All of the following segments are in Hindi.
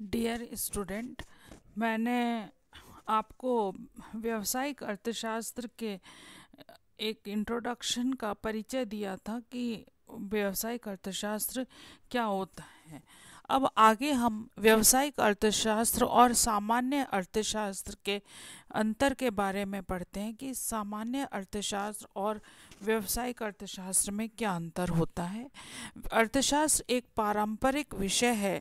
डियर स्टूडेंट मैंने आपको व्यावसायिक अर्थशास्त्र के एक इंट्रोडक्शन का परिचय दिया था कि व्यावसायिक अर्थशास्त्र क्या होता है अब आगे हम व्यवसायिक अर्थशास्त्र और सामान्य अर्थशास्त्र के अंतर के बारे में पढ़ते हैं कि सामान्य अर्थशास्त्र और व्यवसायिक अर्थशास्त्र में क्या अंतर होता है अर्थशास्त्र एक पारंपरिक विषय है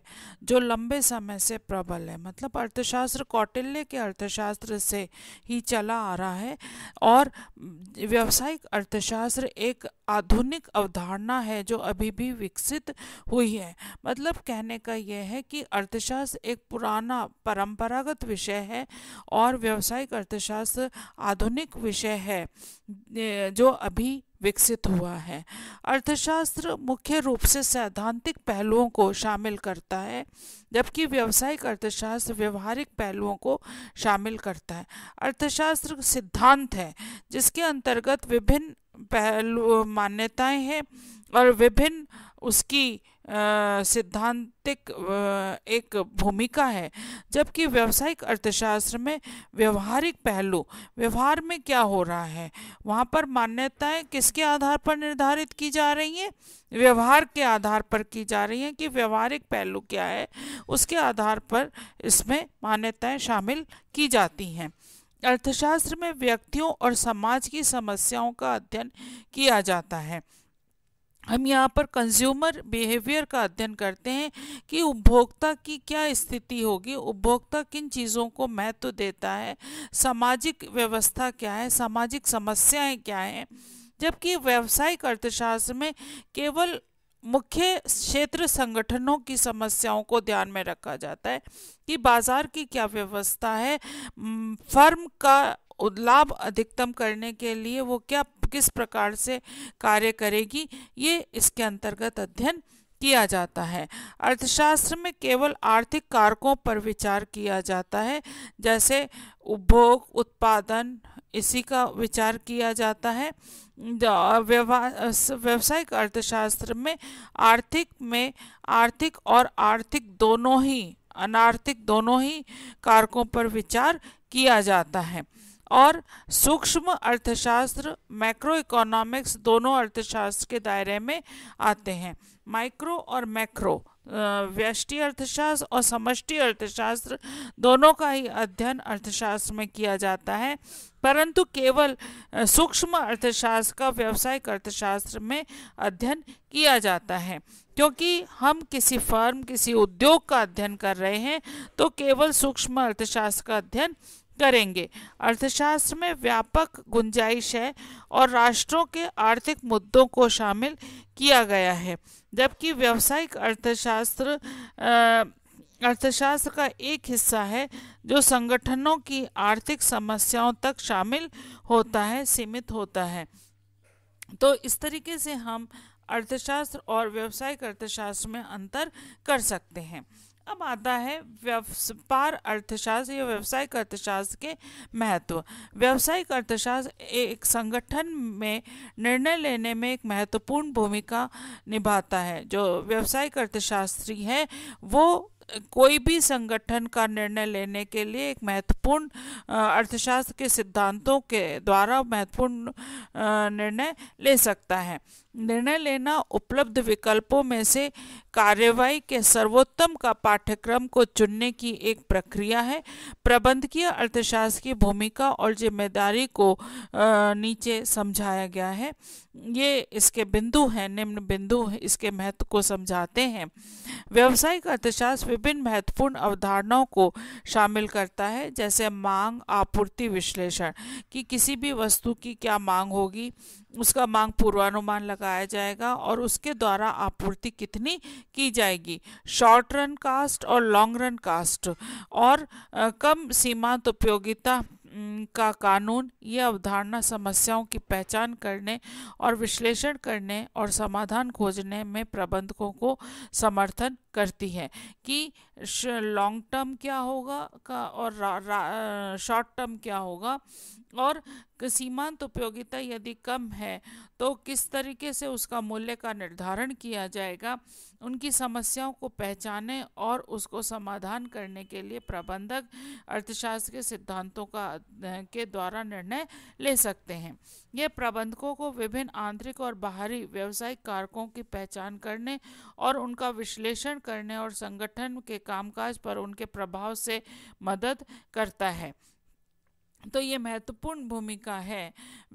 जो लंबे समय से प्रबल है मतलब अर्थशास्त्र कौटिल्य के अर्थशास्त्र से ही चला आ रहा है और व्यावसायिक अर्थशास्त्र एक आधुनिक अवधारणा है जो अभी भी विकसित हुई है मतलब कहने का यह है कि अर्थशास्त्र एक पुराना परंपरागत विषय है और व्यावसायिक अर्थशास्त्र आधुनिक विषय है जो अभी विकसित हुआ है अर्थशास्त्र मुख्य रूप से सैद्धांतिक पहलुओं को शामिल करता है जबकि व्यावसायिक अर्थशास्त्र व्यवहारिक पहलुओं को शामिल करता है अर्थशास्त्र सिद्धांत है जिसके अंतर्गत विभिन्न पहलु मान्यताएं हैं और विभिन्न उसकी सिद्धांतिक एक भूमिका है जबकि व्यावसायिक अर्थशास्त्र में व्यवहारिक पहलू व्यवहार में क्या हो रहा है वहाँ पर मान्यताएं किसके आधार पर निर्धारित की जा रही हैं व्यवहार के आधार पर की जा रही हैं कि व्यवहारिक पहलू क्या है उसके आधार पर इसमें मान्यताएं शामिल की जाती हैं अर्थशास्त्र में व्यक्तियों और समाज की समस्याओं का अध्ययन किया जाता है हम यहाँ पर कंज्यूमर बिहेवियर का अध्ययन करते हैं कि उपभोक्ता की क्या स्थिति होगी उपभोक्ता किन चीज़ों को महत्व देता है सामाजिक व्यवस्था क्या है सामाजिक समस्याएं क्या हैं जबकि व्यावसायिक अर्थशास्त्र में केवल मुख्य क्षेत्र संगठनों की समस्याओं को ध्यान में रखा जाता है कि बाजार की क्या व्यवस्था है फर्म का लाभ अधिकतम करने के लिए वो क्या किस प्रकार से कार्य करेगी ये इसके अंतर्गत अध्ययन किया जाता है अर्थशास्त्र में केवल आर्थिक कारकों पर विचार किया जाता है जैसे उपभोग उत्पादन इसी का विचार किया जाता है व्यवसायिक अर्थशास्त्र में आर्थिक में आर्थिक और आर्थिक दोनों ही अनार्थिक दोनों ही कारकों पर विचार किया जाता है और सूक्ष्म अर्थशास्त्र मैक्रो इकोनॉमिक्स दोनों अर्थशास्त्र के दायरे में आते हैं माइक्रो और मैक्रो व्यष्टि अर्थशास्त्र और समष्टि अर्थशास्त्र दोनों का ही अध्ययन अर्थशास्त्र में किया जाता है परंतु केवल सूक्ष्म अर्थशास्त्र का व्यावसायिक अर्थशास्त्र में अध्ययन किया जाता है क्योंकि हम किसी फर्म किसी उद्योग का अध्ययन कर रहे हैं तो केवल सूक्ष्म अर्थशास्त्र का अध्ययन करेंगे अर्थशास्त्र में व्यापक गुंजाइश है और राष्ट्रों के आर्थिक मुद्दों को शामिल किया गया है जबकि व्यावसायिक अर्थशास्त्र अर्थशास्त्र का एक हिस्सा है जो संगठनों की आर्थिक समस्याओं तक शामिल होता है सीमित होता है तो इस तरीके से हम अर्थशास्त्र और व्यावसायिक अर्थशास्त्र में अंतर कर सकते हैं अब आता है व्यापार अर्थशास्त्र या व्यावसायिक अर्थशास्त्र के महत्व व्यावसायिक अर्थशास्त्र एक संगठन में निर्णय लेने में एक महत्वपूर्ण भूमिका निभाता है जो व्यावसायिक अर्थशास्त्री है वो कोई भी संगठन का निर्णय लेने के लिए एक महत्वपूर्ण अर्थशास्त्र के सिद्धांतों के द्वारा महत्वपूर्ण निर्णय ले सकता है निर्णय लेना उपलब्ध विकल्पों में से कार्यवाही के सर्वोत्तम का पाठ्यक्रम को चुनने की एक प्रक्रिया है प्रबंधकीय अर्थशास्त्र की भूमिका और जिम्मेदारी को नीचे समझाया गया है ये इसके बिंदु हैं निम्न बिंदु इसके महत्व को समझाते हैं व्यावसायिक अर्थशास्त्र विभिन्न महत्वपूर्ण अवधारणाओं को शामिल करता है जैसे मांग आपूर्ति विश्लेषण कि किसी भी वस्तु की क्या मांग होगी उसका मांग पूर्वानुमान लगा लगाया जाएगा और उसके द्वारा आपूर्ति कितनी की जाएगी शॉर्ट रन कास्ट और लॉन्ग रन कास्ट और कम सीमांत उपयोगिता का कानून यह अवधारणा समस्याओं की पहचान करने और विश्लेषण करने और समाधान खोजने में प्रबंधकों को समर्थन करती है कि लॉन्ग टर्म क्या होगा का और शॉर्ट टर्म क्या होगा और सीमांत उपयोगिता यदि कम है तो किस तरीके से उसका मूल्य का निर्धारण किया जाएगा उनकी समस्याओं को पहचाने और उसको समाधान करने के लिए प्रबंधक अर्थशास्त्र के सिद्धांतों का के द्वारा निर्णय ले सकते हैं यह प्रबंधकों को विभिन्न आंतरिक और बाहरी व्यावसायिक कारकों की पहचान करने और उनका विश्लेषण करने और संगठन के कामकाज पर उनके प्रभाव से मदद करता है तो ये महत्वपूर्ण भूमिका है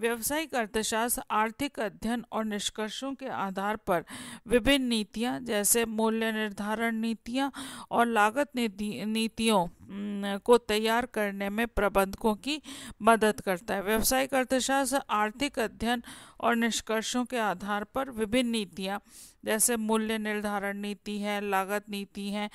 व्यवसायिक अर्थशास्त्र आर्थिक अध्ययन और निष्कर्षों के आधार पर विभिन्न नीतियाँ जैसे मूल्य निर्धारण नीतियाँ और लागत नीतियों को तैयार करने में प्रबंधकों की मदद करता है व्यावसायिक अर्थशास्त्र आर्थिक अध्ययन और निष्कर्षों के आधार पर विभिन्न नीतियाँ जैसे मूल्य निर्धारण नीति है लागत नीति है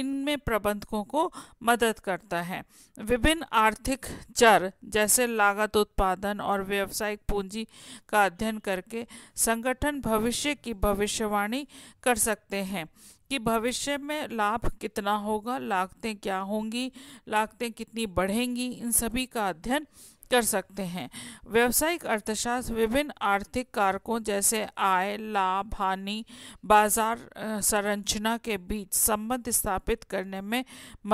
इनमें प्रबंधकों को मदद करता है विभिन्न आर्थिक चर जैसे लागत उत्पादन और व्यावसायिक पूंजी का अध्ययन करके संगठन भविष्य की भविष्यवाणी कर सकते हैं कि भविष्य में लाभ कितना होगा लागतें क्या होंगी लागतें कितनी बढ़ेंगी इन सभी का अध्ययन कर सकते हैं व्यावसायिक अर्थशास्त्र विभिन्न आर्थिक कारकों जैसे आय लाभ हानि बाजार संरचना के बीच संबंध स्थापित करने में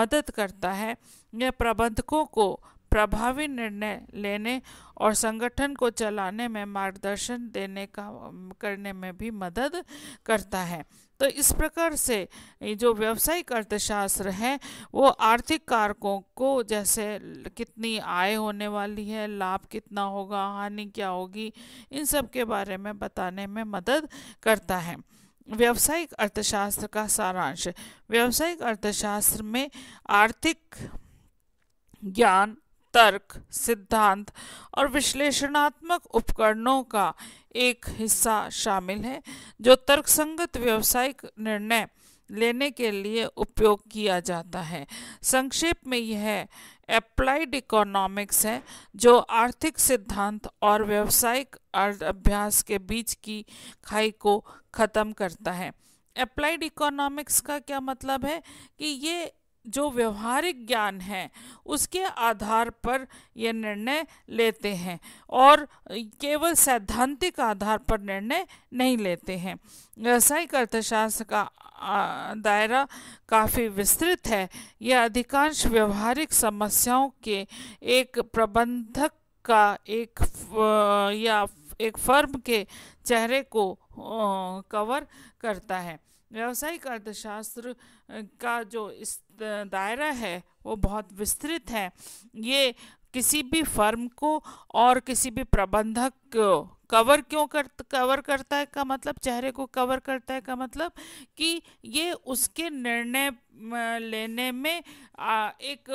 मदद करता है यह प्रबंधकों को प्रभावी निर्णय लेने और संगठन को चलाने में मार्गदर्शन देने का करने में भी मदद करता है तो इस प्रकार से जो व्यावसायिक अर्थशास्त्र है वो आर्थिक कारकों को जैसे कितनी आय होने वाली है लाभ कितना होगा हानि क्या होगी इन सब के बारे में बताने में मदद करता है व्यावसायिक अर्थशास्त्र का सारांश व्यावसायिक अर्थशास्त्र में आर्थिक ज्ञान तर्क सिद्धांत और विश्लेषणात्मक उपकरणों का एक हिस्सा शामिल है जो तर्कसंगत व्यावसायिक निर्णय लेने के लिए उपयोग किया जाता है संक्षेप में यह अप्लाइड इकोनॉमिक्स है जो आर्थिक सिद्धांत और व्यावसायिक अभ्यास के बीच की खाई को ख़त्म करता है अप्लाइड इकोनॉमिक्स का क्या मतलब है कि ये जो व्यवहारिक ज्ञान है उसके आधार पर ये निर्णय लेते हैं और केवल सैद्धांतिक आधार पर निर्णय नहीं लेते हैं व्यावसायिक अर्थशास्त्र का दायरा काफ़ी विस्तृत है यह अधिकांश व्यवहारिक समस्याओं के एक प्रबंधक का एक या एक फर्म के चेहरे को कवर करता है व्यावसायिक अर्थशास्त्र का जो इस दायरा है वो बहुत विस्तृत है ये किसी भी फर्म को और किसी भी प्रबंधक को कवर क्यों कर कवर करता है का मतलब चेहरे को कवर करता है का मतलब कि ये उसके निर्णय लेने में एक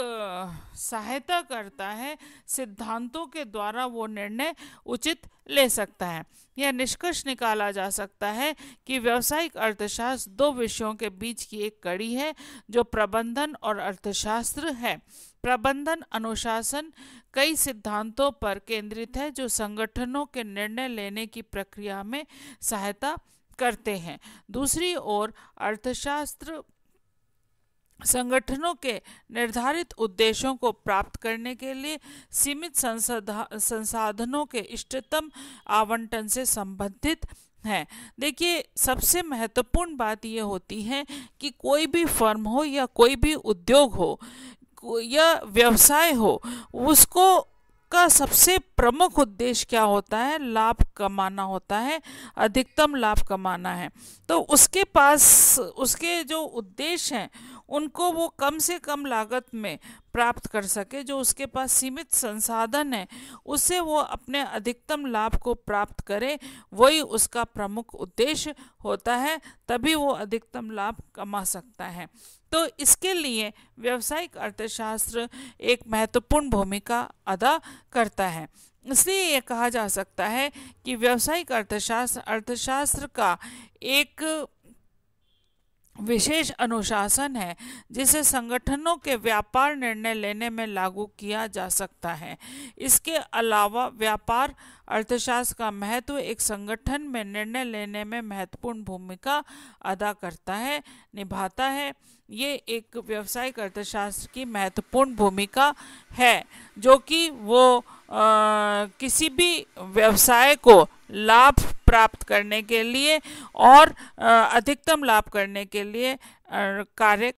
सहायता करता है सिद्धांतों के द्वारा वो निर्णय उचित ले सकता है यह निष्कर्ष निकाला जा सकता है कि व्यवसायिक अर्थशास्त्र दो विषयों के बीच की एक कड़ी है जो प्रबंधन और अर्थशास्त्र है प्रबंधन अनुशासन कई सिद्धांतों पर केंद्रित है जो संगठनों के निर्णय लेने की प्रक्रिया में सहायता करते हैं दूसरी ओर अर्थशास्त्र संगठनों के निर्धारित उद्देश्यों को प्राप्त करने के लिए सीमित संसाधनों के इष्टतम आवंटन से संबंधित है देखिए सबसे महत्वपूर्ण बात यह होती है कि कोई भी फर्म हो या कोई भी उद्योग हो या व्यवसाय हो उसको उसका सबसे प्रमुख उद्देश्य क्या होता है लाभ कमाना होता है अधिकतम लाभ कमाना है तो उसके पास उसके जो उद्देश्य हैं उनको वो कम से कम लागत में प्राप्त कर सके जो उसके पास सीमित संसाधन है उससे वो अपने अधिकतम लाभ को प्राप्त करे वही उसका प्रमुख उद्देश्य होता है तभी वो अधिकतम लाभ कमा सकता है तो इसके लिए व्यावसायिक अर्थशास्त्र एक महत्वपूर्ण भूमिका अदा करता है इसलिए यह कहा जा सकता है कि व्यावसायिक अर्थशास्त्र अर्थशास्त्र का एक विशेष अनुशासन है जिसे संगठनों के व्यापार निर्णय लेने में लागू किया जा सकता है इसके अलावा व्यापार अर्थशास्त्र का महत्व एक संगठन में निर्णय लेने में महत्वपूर्ण भूमिका अदा करता है निभाता है ये एक व्यवसायिक अर्थशास्त्र की महत्वपूर्ण भूमिका है जो कि वो आ, किसी भी व्यवसाय को लाभ प्राप्त करने के लिए और अधिकतम लाभ करने के लिए कार्य